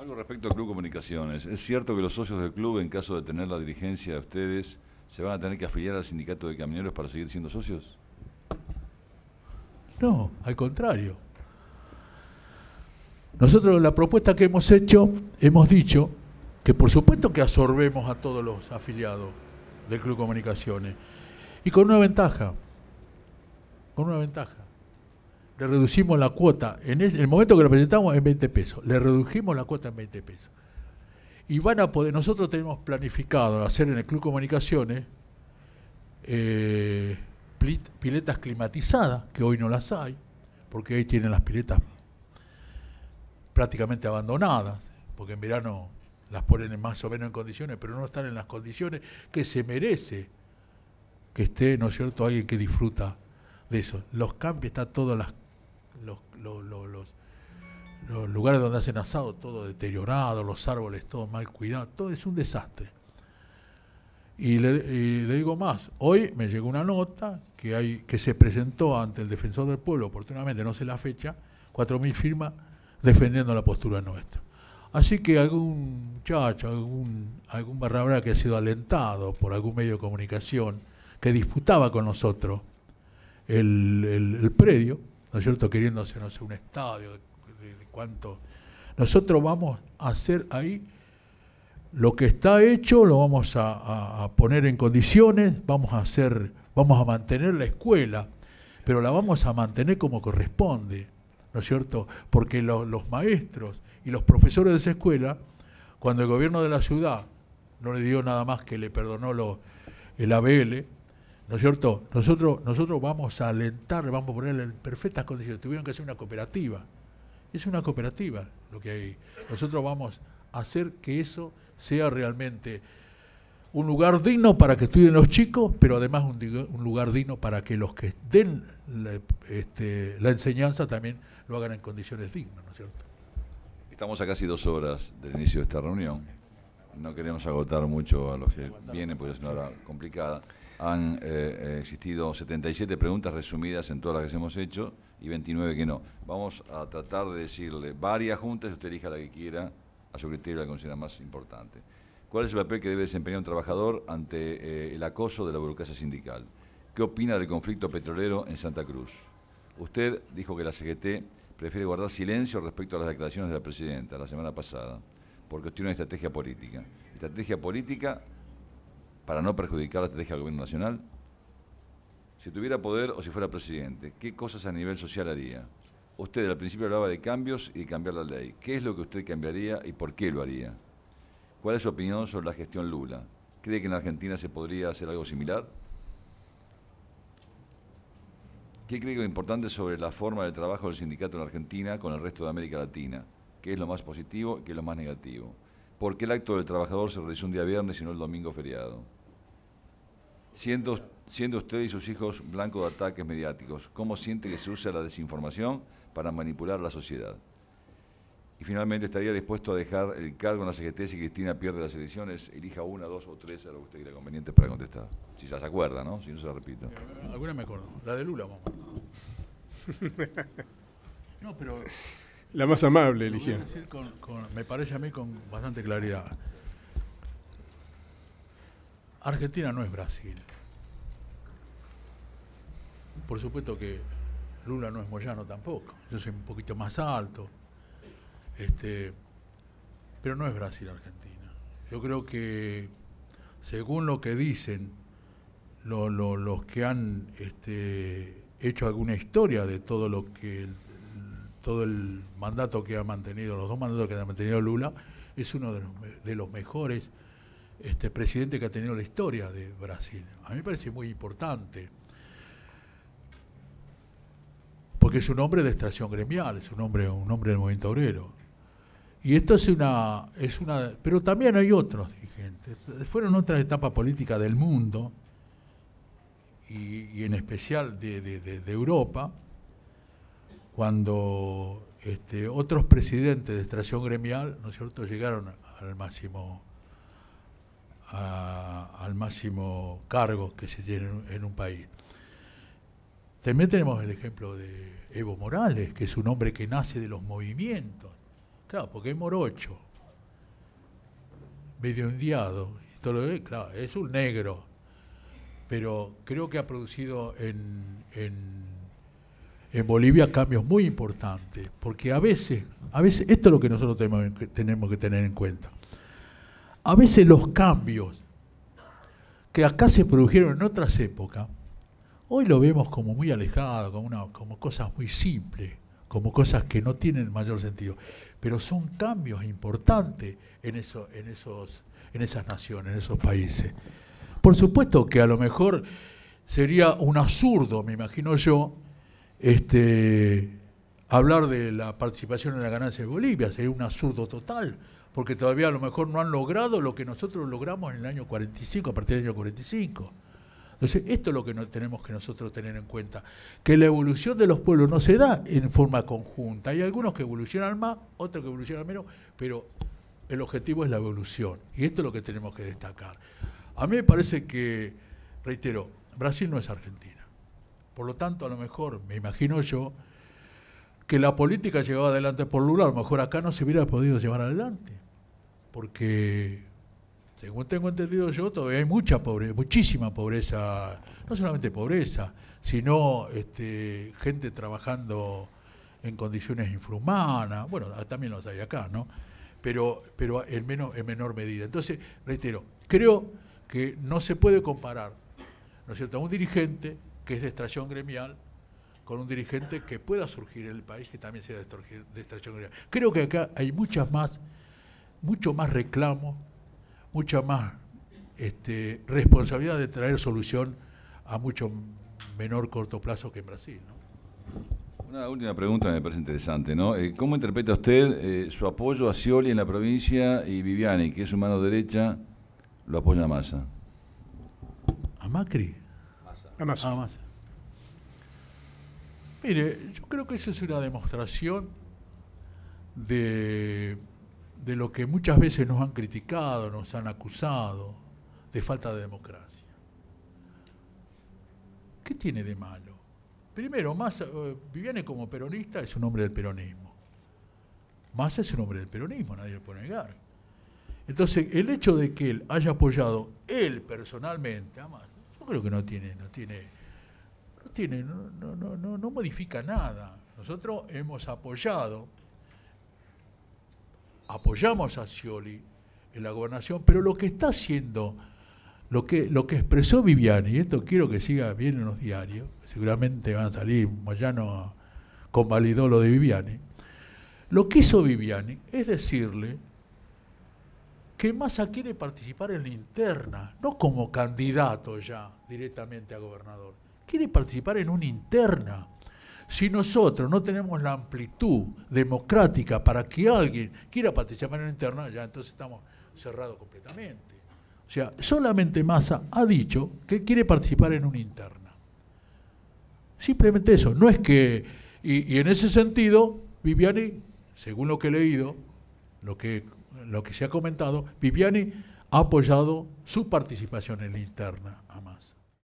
Algo respecto al Club Comunicaciones. ¿Es cierto que los socios del club, en caso de tener la dirigencia de ustedes, se van a tener que afiliar al sindicato de camioneros para seguir siendo socios? No, al contrario. Nosotros la propuesta que hemos hecho, hemos dicho que por supuesto que absorbemos a todos los afiliados del Club Comunicaciones. Y con una ventaja, con una ventaja le reducimos la cuota, en el momento que lo presentamos en 20 pesos, le redujimos la cuota en 20 pesos. Y van a poder, nosotros tenemos planificado hacer en el Club Comunicaciones eh, piletas climatizadas, que hoy no las hay, porque ahí tienen las piletas prácticamente abandonadas, porque en verano las ponen más o menos en condiciones, pero no están en las condiciones que se merece que esté, ¿no es cierto?, alguien que disfruta de eso. Los cambios están todas las los, los, lugares donde hacen asado, todo deteriorado, los árboles, todo mal cuidado, todo es un desastre. Y le, digo más, hoy me llegó una nota que, hay, que se presentó ante el defensor del pueblo, oportunamente, no sé la fecha, 4.000 firmas defendiendo la postura nuestra. Así que algún muchacho, algún, algún barrabra que ha sido alentado por algún medio de comunicación que disputaba con nosotros el, el, el predio, ¿no es cierto?, queriendo un estadio, de, cuánto. Nosotros vamos a hacer ahí lo que está hecho, lo vamos a, poner en condiciones, vamos a hacer, vamos a mantener la escuela, pero la vamos a mantener como corresponde, ¿no es cierto? Porque los maestros y los profesores de esa escuela, cuando el gobierno de la ciudad no le dio nada más que le perdonó lo, el ABL, ¿no es cierto? Nosotros, nosotros vamos a alentar, vamos a ponerle en perfectas condiciones. Tuvieron que hacer una cooperativa. Es una cooperativa lo que hay. Nosotros vamos a hacer que eso sea realmente un lugar digno para que estudien los chicos, pero además un, lugar digno para que los que den la, este, la, enseñanza también lo hagan en condiciones dignas, ¿no es cierto? Estamos a casi dos horas del inicio de esta reunión no queremos agotar mucho a los que vienen, porque es una hora complicada. Han eh, existido 77 preguntas resumidas en todas las que hemos hecho y 29 que no. Vamos a tratar de decirle varias juntas, usted elija la que quiera, a su criterio la considera más importante. ¿Cuál es el papel que debe desempeñar un trabajador ante eh, el acoso de la burocracia sindical? ¿Qué opina del conflicto petrolero en Santa Cruz? Usted dijo que la CGT prefiere guardar silencio respecto a las declaraciones de la presidenta la semana pasada porque tiene una estrategia política. Estrategia política para no perjudicar la estrategia del gobierno nacional. Si tuviera poder o si fuera presidente, ¿qué cosas a nivel social haría? Usted al principio hablaba de cambios y de cambiar la ley. ¿Qué es lo que usted cambiaría y por qué lo haría? ¿Cuál es su opinión sobre la gestión Lula? ¿Cree que en Argentina se podría hacer algo similar? ¿Qué cree que es importante sobre la forma del trabajo del sindicato en Argentina con el resto de América Latina? qué es lo más positivo qué es lo más negativo. ¿Por qué el acto del trabajador se realizó un día viernes y no el domingo feriado? Siendo, usted y sus hijos blancos de ataques mediáticos, ¿cómo siente que se usa la desinformación para manipular la sociedad? Y finalmente, ¿estaría dispuesto a dejar el cargo en la CGT si Cristina pierde las elecciones? Elija una, dos o tres a lo que usted quiera conveniente para contestar. Si se acuerda, ¿no? Si no se la repito. Eh, alguna me acuerdo. La de Lula, mamá. no, pero la más amable, Ligia. me parece a mí con bastante claridad. Argentina no es Brasil. Por supuesto que Lula no es Moyano tampoco. Yo soy un poquito más alto. Este, pero no es Brasil Argentina. Yo creo que, según lo que dicen los que han este, hecho alguna historia de todo lo que todo el mandato que ha mantenido, los dos mandatos que ha mantenido Lula, es uno de los, mejores este, presidentes que ha tenido la historia de Brasil. A mí me parece muy importante, porque es un hombre de extracción gremial, es un hombre, un hombre del movimiento obrero. Y esto es una, es una. Pero también hay otros dirigentes. Fueron otras etapas políticas del mundo, y, en especial de Europa, cuando este, otros presidentes de extracción gremial, ¿no llegaron al máximo, al máximo cargo que se tiene en un país. También tenemos el ejemplo de Evo Morales, que es un hombre que nace de los movimientos. Claro, porque es morocho, medio hundiado, claro, es un negro, pero creo que ha producido en en Bolivia cambios muy importantes, porque a veces, a veces, esto es lo que nosotros tenemos que, tener en cuenta, a veces los cambios que acá se produjeron en otras épocas, hoy lo vemos como muy alejado, como, una, como cosas muy simples, como cosas que no tienen mayor sentido, pero son cambios importantes en, eso, en, esos, en esas naciones, en esos países. Por supuesto que a lo mejor sería un absurdo, me imagino yo, este, hablar de la participación en la ganancia de Bolivia, sería un absurdo total, porque todavía a lo mejor no han logrado lo que nosotros logramos en el año 45, a partir del año 45. Entonces, esto es lo que tenemos que nosotros tener en cuenta, que la evolución de los pueblos no se da en forma conjunta. Hay algunos que evolucionan más, otros que evolucionan menos, pero el objetivo es la evolución, y esto es lo que tenemos que destacar. A mí me parece que, reitero, Brasil no es Argentina. Por lo tanto, a lo mejor, me imagino yo, que la política llegaba adelante por Lula, a lo mejor acá no se hubiera podido llevar adelante. Porque, según tengo entendido yo, todavía hay mucha muchísima pobreza, no solamente pobreza, sino este, gente trabajando en condiciones infrahumanas, bueno, ah, también los hay acá, ¿no? Pero, pero en, menos, en menor medida. Entonces, reitero, creo que no se puede comparar, ¿no es cierto?, a un dirigente que es de extracción gremial, con un dirigente que pueda surgir en el país, que también sea de extracción gremial. Creo que acá hay muchas más, mucho más reclamo, mucha más este, responsabilidad de traer solución a mucho menor corto plazo que en Brasil. Una última pregunta me parece interesante. ¿no? Eh, ¿Cómo interpreta usted eh, su apoyo a Scioli en la provincia y Viviani, que es su mano derecha, lo apoya a Massa? ¿A Macri? Mire, yo creo que eso es una demostración de, lo que muchas veces nos han criticado, nos han acusado de falta de democracia. ¿Qué tiene de malo? Primero, Massa, eh, Viviane como peronista es un hombre del peronismo. Massa es un hombre del peronismo, nadie lo puede negar. Entonces, el hecho de que él haya apoyado él personalmente a Massa, no creo que no tiene, no tiene, no tiene, no, modifica nada. Nosotros hemos apoyado, apoyamos a Scioli en la gobernación, pero lo que está haciendo, lo que, expresó Viviani, y esto quiero que siga bien en los diarios, seguramente van a salir, Moyano convalidó lo de Viviani, lo que hizo Viviani es decirle que Massa quiere participar en la interna, no como candidato ya directamente a gobernador, quiere participar en una interna. Si nosotros no tenemos la amplitud democrática para que alguien quiera participar en una interna, ya entonces estamos cerrados completamente. O sea, solamente Massa ha dicho que quiere participar en una interna. Simplemente eso. No es que. Y, y en ese sentido, Viviani, según lo que he leído, lo que lo que se ha comentado, Viviani ha apoyado su participación en la interna a más.